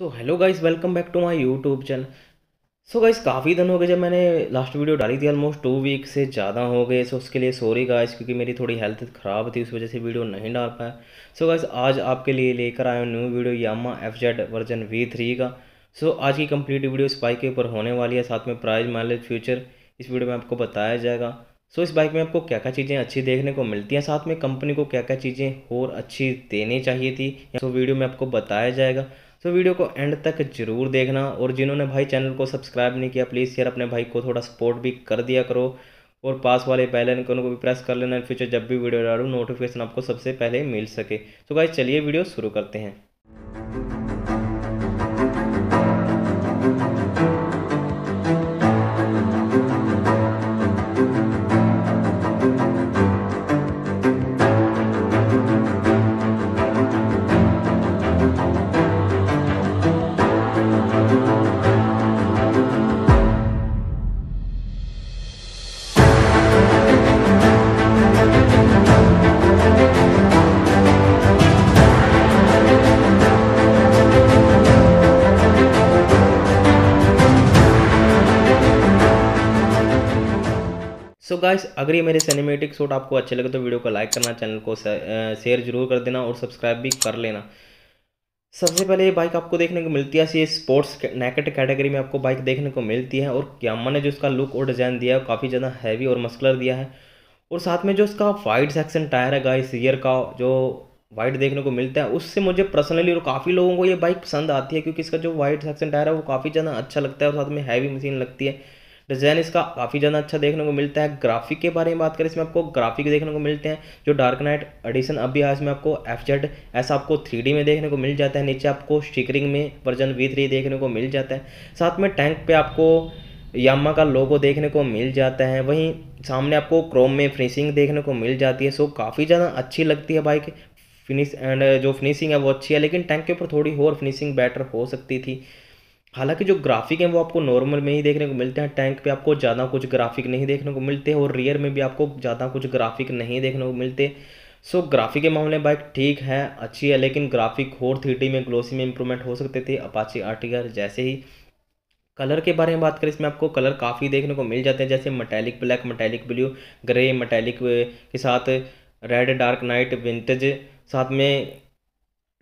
so hello guys welcome back to my YouTube channel so guys काफ़ी दिन हो गए जब मैंने लास्ट वीडियो डाली थी ऑलमोस्ट टू वीक से ज़्यादा हो गए सो उसके लिए सॉरी गाइस क्योंकि मेरी थोड़ी हेल्थ ख़राब थी उस वजह से वीडियो नहीं डाल पाया सो so, गाइस आज आपके लिए लेकर आया हूँ new video Yamaha F Z version V three का सो so, आज की कंप्लीट वीडियो इस बाइक के ऊपर होने वाली है साथ में प्राइज माइलेज फ्यूचर इस वीडियो में आपको बताया जाएगा सो so, इस बाइक में आपको क्या क्या चीज़ें अच्छी देखने को मिलती हैं साथ में कंपनी को क्या क्या चीज़ें और अच्छी देनी चाहिए थी सो तो वीडियो में आपको बताया जाएगा सो वीडियो को एंड तक जरूर देखना और जिन्होंने भाई चैनल को सब्सक्राइब नहीं किया प्लीज़ यार अपने भाई को थोड़ा सपोर्ट भी कर दिया करो और पास वाले बैलन आइकन उनको भी प्रेस कर लेना फ्यूचर जब भी वीडियो डालू नोटिफिकेशन आपको सबसे पहले मिल सके तो भाई चलिए वीडियो शुरू करते हैं गाइस अगर ये मेरे सिनेमेटिक शॉट आपको अच्छे लगे तो वीडियो को लाइक करना चैनल को शेयर जरूर कर देना और सब्सक्राइब भी कर लेना सबसे पहले ये बाइक आपको देखने को मिलती है ये स्पोर्ट्स नैकेट कैटेगरी में आपको बाइक देखने को मिलती है और यामा ने जो इसका लुक और डिज़ाइन दिया है काफ़ी ज़्यादा हैवी और मस्कुलर दिया है और साथ में जो इसका वाइट सेक्शन टायर है गाइस ईयर का जो वाइट देखने को मिलता है उससे मुझे पर्सनली और काफ़ी लोगों को ये बाइक पसंद आती है क्योंकि इसका जो वाइट सेक्शन टायर है वो काफ़ी ज़्यादा अच्छा लगता है और साथ में हैवी मशीन लगती है डिज़ाइन इसका काफ़ी ज़्यादा अच्छा देखने को मिलता है ग्राफिक के बारे में बात करें इसमें आपको ग्राफिक देखने को मिलते हैं जो डार्क नाइट एडिशन अभी आज हाँ, में आपको एफ जेड ऐसा आपको थ्री में देखने को मिल जाता है नीचे आपको स्टिकरिंग में वर्जन वी थ्री देखने को मिल जाता है साथ में टैंक पर आपको यामा का लोगो देखने को मिल जाता है वहीं सामने आपको क्रोम में फिनिशिंग देखने को मिल जाती है सो काफ़ी ज़्यादा अच्छी लगती है बाइक फिनिश एंड जो फिनिशिंग है वो अच्छी है लेकिन टैंक के ऊपर थोड़ी और फिनिशिंग बेटर हो सकती थी हालांकि जो ग्राफिक हैं वो आपको नॉर्मल में ही देखने को मिलते हैं टैंक पे आपको ज़्यादा कुछ ग्राफिक नहीं देखने को मिलते और रियर में भी आपको ज़्यादा कुछ ग्राफिक नहीं देखने को मिलते सो ग्राफिक के मामले में बाइक ठीक है अच्छी है लेकिन ग्राफिक और थ्री में ग्लोसी में इंप्रूवमेंट हो सकते थे अपाची आर्टिगर जैसे ही कलर के बारे में बात करें इसमें आपको कलर काफ़ी देखने को मिल जाते हैं जैसे metallic black metallic blue grey metallic के साथ रेड डार्क नाइट विंटेज साथ में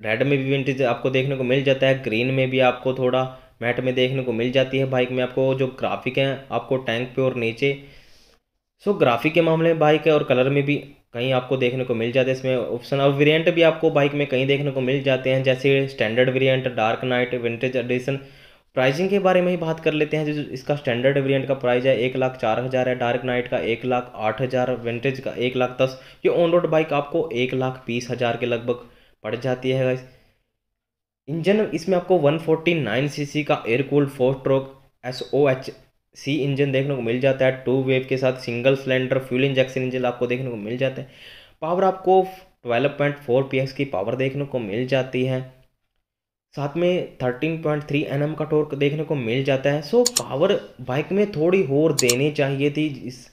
रेड में भी विंटेज आपको देखने को मिल जाता है ग्रीन में भी आपको थोड़ा मैट में देखने को मिल जाती है बाइक में आपको जो ग्राफिक है आपको टैंक पे और नीचे सो ग्राफिक के मामले में बाइक है और कलर में भी कहीं आपको देखने को मिल जाते हैं इसमें ऑप्शन और वेरिएंट भी आपको बाइक में कहीं देखने को मिल जाते हैं जैसे standard variant dark knight vintage edition pricing के बारे में ही बात कर लेते हैं जो इसका स्टैंडर्ड वेरिएंट का प्राइस है एक लाख चार हज़ार है डार्क नाइट का एक लाख आठ हज़ार विंटेज का एक लाख दस ये ऑन रोड बाइक आपको एक लाख बीस हज़ार के लगभग पड़ जाती है इंजन इसमें आपको 149 सीसी का air cooled four stroke S O H C engine देखने को मिल जाता है टू वेव के साथ single cylinder fuel injection engine आपको देखने को मिल जाता है पावर आपको 12.4 पॉइंट की पावर देखने को मिल जाती है साथ में 13.3 एनएम का टॉर्क देखने को मिल जाता है सो पावर बाइक में थोड़ी और देनी चाहिए थी इस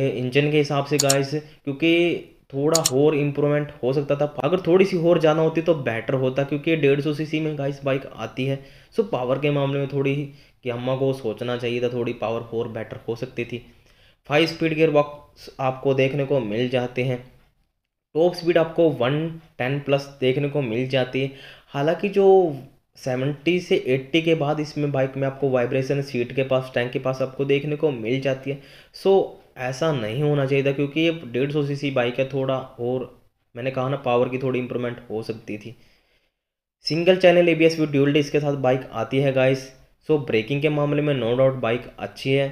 इंजन के हिसाब से गाइस क्योंकि थोड़ा और इम्प्रूवमेंट हो सकता था अगर थोड़ी सी और ज़्यादा होती तो बेटर होता क्योंकि डेढ़ सौ सी में गाइस बाइक आती है सो पावर के मामले में थोड़ी कि अम्मा को सोचना चाहिए था थोड़ी पावर और बेटर हो सकती थी फाइव स्पीड गियर बॉक्स आपको देखने को मिल जाते हैं टॉप स्पीड आपको वन टेन प्लस देखने को मिल जाती है हालांकि जो सेवेंटी से एट्टी के बाद इसमें बाइक में आपको वाइब्रेशन सीट के पास टैंक के पास आपको देखने को मिल जाती है सो ऐसा नहीं होना चाहिए था क्योंकि ये डेढ़ सौ सी बाइक है थोड़ा और मैंने कहा ना पावर की थोड़ी इंप्रूवमेंट हो सकती थी single channel A B S with इसके साथ बाइक आती है गाइस सो ब्रेकिंग के मामले में नो डाउट बाइक अच्छी है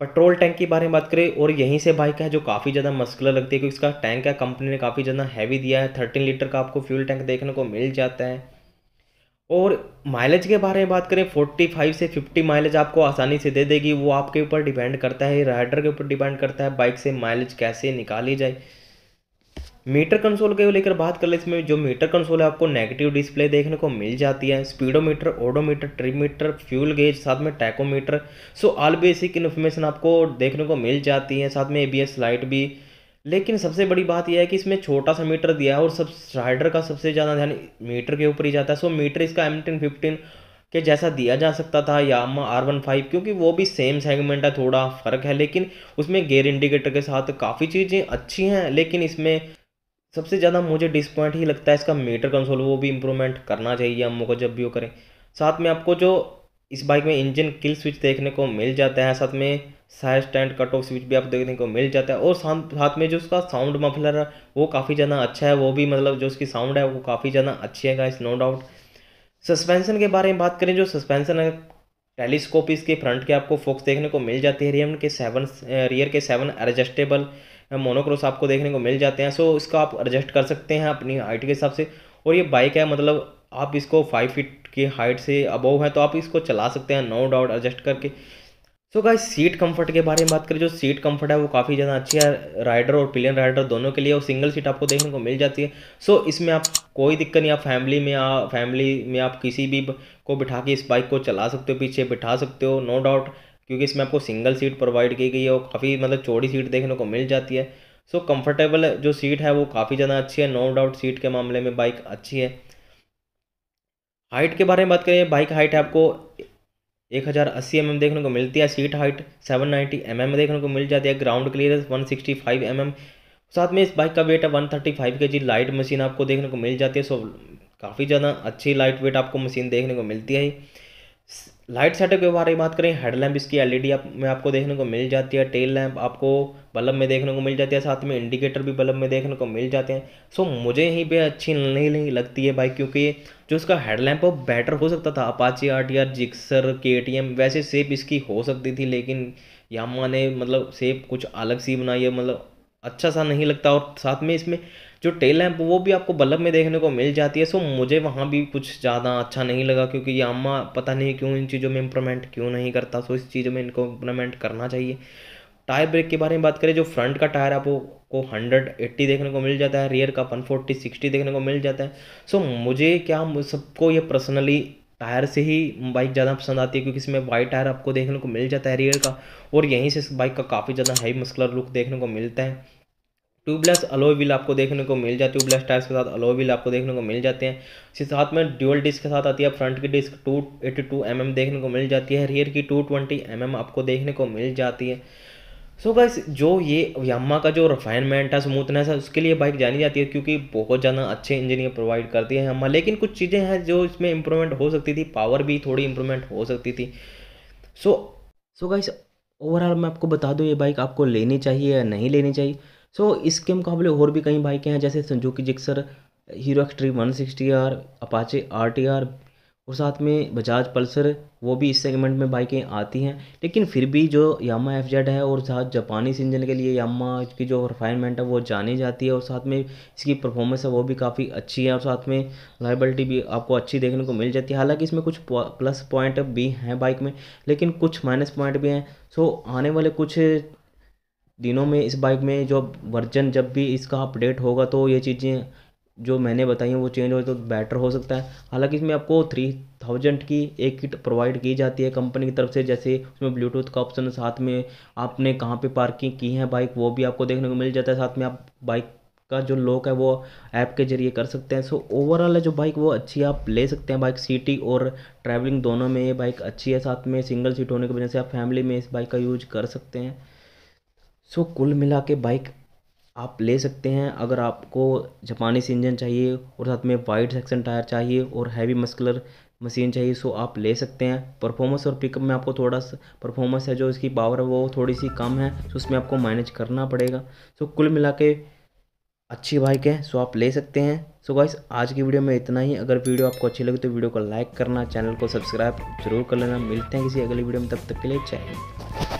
पेट्रोल टैंक के बारे में बात करें और यहीं से बाइक है जो काफ़ी ज़्यादा मस्कुलर लगती है क्योंकि इसका टैंक है कंपनी ने काफ़ी ज़्यादा हैवी दिया है थर्टीन लीटर का आपको फ्यूल टैंक देखने को मिल जाता है और माइलेज के बारे में बात करें 45 से 50 माइलेज आपको आसानी से दे देगी वो आपके ऊपर डिपेंड करता है राइडर के ऊपर डिपेंड करता है बाइक से माइलेज कैसे निकाली जाए मीटर कंसोल के लेकर बात कर ले इसमें जो मीटर कंसोल है आपको नेगेटिव डिस्प्ले देखने को मिल जाती है speedometer odometer tripmeter meter fuel gauge साथ में tachometer so all basic information आपको देखने को मिल जाती है साथ में ए बी एस लाइट भी लेकिन सबसे बड़ी बात यह है कि इसमें छोटा सा मीटर दिया है और सब राइडर का सबसे ज़्यादा ध्यान मीटर के ऊपर ही जाता है सो मीटर इसका एम टेन फिफ्टीन के जैसा दिया जा सकता था या आर वन फाइव क्योंकि वो भी सेम सेगमेंट है थोड़ा फ़र्क है लेकिन उसमें गेयर इंडिकेटर के साथ काफ़ी चीज़ें अच्छी हैं लेकिन इसमें सबसे ज़्यादा मुझे डिसपॉइंट ही लगता है इसका मीटर कंसोल वो भी इम्प्रूवमेंट करना चाहिए अम्मो को जब भी वो करें साथ में आपको जो इस बाइक में इंजन किल स्विच देखने को मिल जाता है साथ में highest stand cut off switch भी आपको देखने को मिल जाता है और साथ में जो उसका साउंड मफलर है वो काफ़ी ज़्यादा अच्छा है वो भी मतलब जो उसकी साउंड है वो काफ़ी ज़्यादा अच्छी है गाइस नो डाउट सस्पेंसन के बारे में बात करें जो सस्पेंसन है टेलीस्कोप इसके फ्रंट के आपको फोक्स देखने को मिल जाते हैं रियर के सेवन रियर के सेवन एडजस्टेबल मोनोक्रोस आपको देखने को मिल जाते हैं सो इसका आप एडजस्ट कर सकते हैं अपनी हाइट के हिसाब से और ये बाइक है मतलब आप इसको फाइव फिट की हाइट से अबोव है तो आप इसको चला सकते हैं नो डाउट एडजस्ट करके सो गाइस सीट कंफर्ट के बारे में बात करें जो सीट कंफर्ट है वो काफ़ी ज़्यादा अच्छी है राइडर और पिलियन राइडर दोनों के लिए और सिंगल सीट आपको देखने को मिल जाती है सो so, इसमें आप कोई दिक्कत नहीं आप फैमिली में आ फैमिली में आप किसी भी को बिठा के इस बाइक को चला सकते हो पीछे बिठा सकते हो नो डाउट क्योंकि इसमें आपको सिंगल सीट प्रोवाइड की गई है और काफ़ी मतलब चौड़ी सीट देखने को मिल जाती है सो so, कम्फर्टेबल जो सीट है वो काफ़ी ज़्यादा अच्छी है नो डाउट सीट के मामले में बाइक अच्छी है हाइट के बारे में बात करें बाइक हाइट है आपको एक हज़ार अस्सी एम देखने को मिलती है seat height seven ninety M देखने को मिल जाती है ground clearance one sixty five M साथ में इस बाइक का वेट है वन थर्टी फाइव के जी लाइट मशीन आपको देखने को मिल जाती है सो काफ़ी ज़्यादा अच्छी लाइट वेट आपको मशीन देखने को मिलती है लाइट सेटअप के बारे में बात करें हेडलैम्प इसकी एलईडी आप में आपको देखने को मिल जाती है टेल लैंप आपको बल्ब में देखने को मिल जाती है साथ में इंडिकेटर भी बल्ब में देखने को मिल जाते हैं सो मुझे यहीं पे अच्छी नहीं नहीं लगती है बाइक क्योंकि जो उसका हेडलैम्प वो बेटर हो सकता था Apache R T R Gixxer K T M वैसे सेप इसकी हो सकती थी लेकिन यामा ने मतलब सेप कुछ अलग सी बनाई है मतलब अच्छा सा नहीं लगता और साथ में इसमें जो टेल लैंप वो भी आपको बल्ब में देखने को मिल जाती है सो मुझे वहाँ भी कुछ ज़्यादा अच्छा नहीं लगा क्योंकि यामा पता नहीं क्यों इन चीज़ों में इम्प्रूवमेंट क्यों नहीं करता सो इस चीज़ों में इनको इम्प्रूवमेंट करना चाहिए टायर ब्रेक के बारे में बात करें जो फ्रंट का टायर आपको हंड्रेड एट्टी देखने को मिल जाता है रियर का वन फोर्टी सिक्सटी देखने को मिल जाता है सो मुझे क्या सबको ये पर्सनली टायर से ही बाइक ज़्यादा पसंद आती है क्योंकि इसमें वाइट टायर आपको देखने को मिल जाता है रियर का और यहीं से इस बाइक का काफ़ी ज़्यादा हाई मस्कुलर लुक देखने को मिलता है ट्यूबलेस अलोविल व्हील आपको देखने को मिल जाए ट्यूबलेस टायर्स के साथ अलोविल व्हील आपको देखने को मिल जाते हैं इसके साथ में ड्यूअल डिस्क के साथ आती है फ्रंट की disc two eighty two M M देखने को मिल जाती है रियर की टू ट्वेंटी एम एम आपको देखने को मिल जाती है सो so गाइस जो ये यामा का जो रिफाइनमेंट है स्मूथनेस है उसके लिए बाइक जानी जाती है क्योंकि बहुत ज़्यादा अच्छे इंजीनियर प्रोवाइड करती है यामा लेकिन कुछ चीज़ें हैं जो इसमें इंप्रूवमेंट हो सकती थी पावर भी थोड़ी इंप्रूवमेंट हो सकती थी सो सो गाइस ओवरऑल मैं आपको बता दूँ ये बाइक आपको लेनी चाहिए या नहीं लेनी चाहिए सो इसके मुकाबले और भी कई बाइकें हैं जैसे Suzuki Gixxer Hero Xtreme one sixty R Apache R T R और साथ में बजाज पल्सर वो भी इस सेगमेंट में बाइकें आती हैं लेकिन फिर भी जो यामा एफ जेड है और साथ जापानी इंजन के लिए यामा की जो रिफाइनमेंट है वो जानी जाती है और साथ में इसकी परफॉर्मेंस है वो भी काफ़ी अच्छी है और साथ में लाइबिलिटी भी आपको अच्छी देखने को मिल जाती है हालांकि इसमें कुछ प्लस पॉइंट भी हैं बाइक में लेकिन कुछ माइनस पॉइंट भी हैं सो आने वाले कुछ दिनों में इस बाइक में जो वर्जन जब भी इसका अपडेट होगा तो ये चीज़ें जो मैंने बताई हैं वो चेंज हो तो बेटर हो सकता है हालांकि इसमें आपको थ्री थाउजेंड की एक किट प्रोवाइड की जाती है कंपनी की तरफ से जैसे उसमें ब्लूटूथ का ऑप्शन साथ में आपने कहाँ पे पार्किंग की है बाइक वो भी आपको देखने को मिल जाता है साथ में आप बाइक का जो लोक है वो ऐप के जरिए कर सकते हैं सो ओवरऑल है जो बाइक वो अच्छी है आप ले सकते हैं बाइक सिटी और ट्रैवलिंग दोनों में ये बाइक अच्छी है साथ में सिंगल सीट होने की वजह से आप फैमिली में इस बाइक का यूज कर सकते हैं सो कुल मिला के बाइक आप ले सकते हैं अगर आपको जापानीस इंजन चाहिए और साथ में वाइड सेक्शन टायर चाहिए और हैवी मस्कुलर मशीन चाहिए सो आप ले सकते हैं परफॉर्मेंस और पिकअप में आपको थोड़ा सा परफॉर्मेंस है जो इसकी पावर है वो थोड़ी सी कम है सो उसमें आपको मैनेज करना पड़ेगा सो कुल मिला के अच्छी बाइक है सो आप ले सकते हैं सो गाइस आज की वीडियो में इतना ही अगर वीडियो आपको अच्छी लगे तो वीडियो को लाइक करना चैनल को सब्सक्राइब जरूर कर लेना मिलते हैं किसी अगली वीडियो में तब तक के लिए चाहिए